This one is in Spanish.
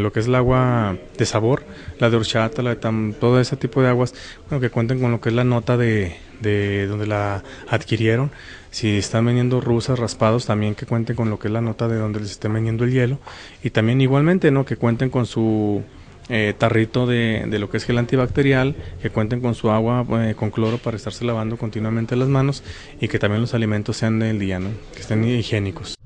Lo que es el agua de sabor, la de horchata, la de todo ese tipo de aguas, que cuenten con lo que es la nota de, donde la adquirieron. Si están vendiendo rusas, raspados, también que cuenten con lo que es la nota de donde les esté vendiendo el hielo. Y también igualmente, ¿no? Que cuenten con su eh, tarrito de, lo que es gel antibacterial, que cuenten con su agua eh, con cloro para estarse lavando continuamente las manos y que también los alimentos sean del día, ¿no? que estén higiénicos.